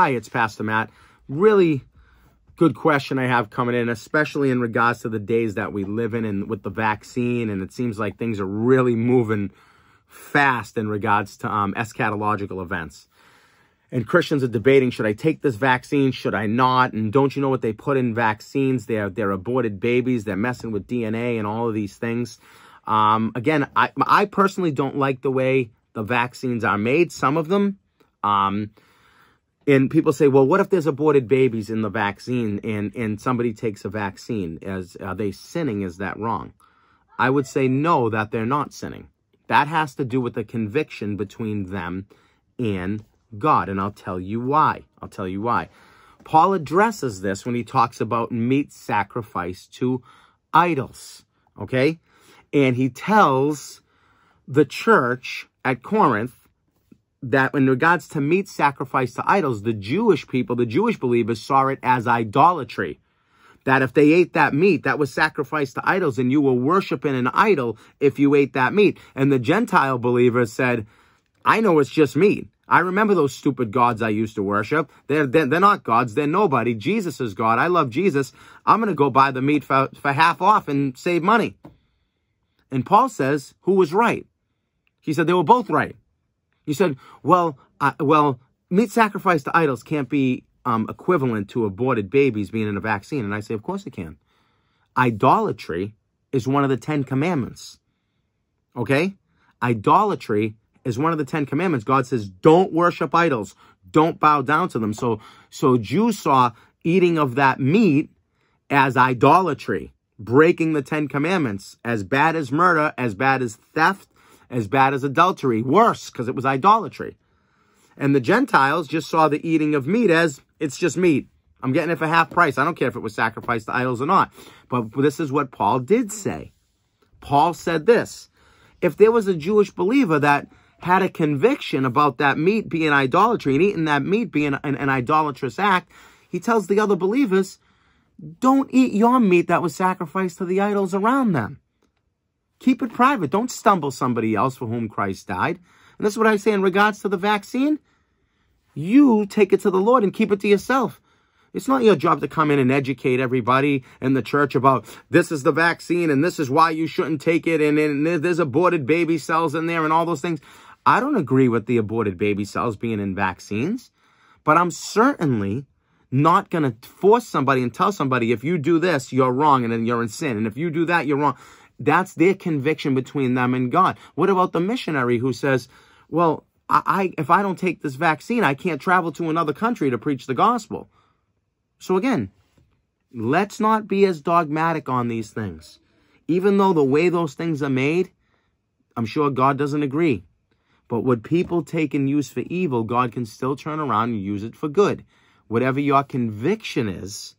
Hi, it's Pastor Matt. Really good question I have coming in, especially in regards to the days that we live in and with the vaccine. And it seems like things are really moving fast in regards to um, eschatological events. And Christians are debating, should I take this vaccine? Should I not? And don't you know what they put in vaccines? They're, they're aborted babies. They're messing with DNA and all of these things. Um, again, I, I personally don't like the way the vaccines are made, some of them. Um, and people say, well, what if there's aborted babies in the vaccine and, and somebody takes a vaccine? As, are they sinning? Is that wrong? I would say no, that they're not sinning. That has to do with the conviction between them and God. And I'll tell you why. I'll tell you why. Paul addresses this when he talks about meat sacrifice to idols. Okay? And he tells the church at Corinth that in regards to meat sacrificed to idols, the Jewish people, the Jewish believers saw it as idolatry. That if they ate that meat, that was sacrificed to idols and you were worshiping an idol if you ate that meat. And the Gentile believers said, I know it's just meat. I remember those stupid gods I used to worship. They're, they're, they're, not gods. They're nobody. Jesus is God. I love Jesus. I'm going to go buy the meat for, for half off and save money. And Paul says, who was right? He said they were both right. You said, well, uh, well, meat sacrificed to idols can't be um, equivalent to aborted babies being in a vaccine. And I say, of course it can. Idolatry is one of the Ten Commandments. Okay? Idolatry is one of the Ten Commandments. God says, don't worship idols. Don't bow down to them. So, so Jews saw eating of that meat as idolatry, breaking the Ten Commandments, as bad as murder, as bad as theft, as bad as adultery, worse, because it was idolatry. And the Gentiles just saw the eating of meat as it's just meat. I'm getting it for half price. I don't care if it was sacrificed to idols or not. But this is what Paul did say. Paul said this. If there was a Jewish believer that had a conviction about that meat being idolatry and eating that meat being an, an idolatrous act, he tells the other believers, don't eat your meat that was sacrificed to the idols around them. Keep it private. Don't stumble somebody else for whom Christ died. And this is what I say in regards to the vaccine. You take it to the Lord and keep it to yourself. It's not your job to come in and educate everybody in the church about this is the vaccine and this is why you shouldn't take it and, and there's aborted baby cells in there and all those things. I don't agree with the aborted baby cells being in vaccines, but I'm certainly not going to force somebody and tell somebody if you do this, you're wrong and then you're in sin. And if you do that, you're wrong. That's their conviction between them and God. What about the missionary who says, well, I, I if I don't take this vaccine, I can't travel to another country to preach the gospel. So again, let's not be as dogmatic on these things. Even though the way those things are made, I'm sure God doesn't agree. But what people take and use for evil, God can still turn around and use it for good. Whatever your conviction is,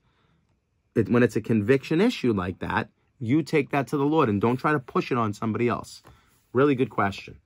it, when it's a conviction issue like that, you take that to the Lord and don't try to push it on somebody else. Really good question.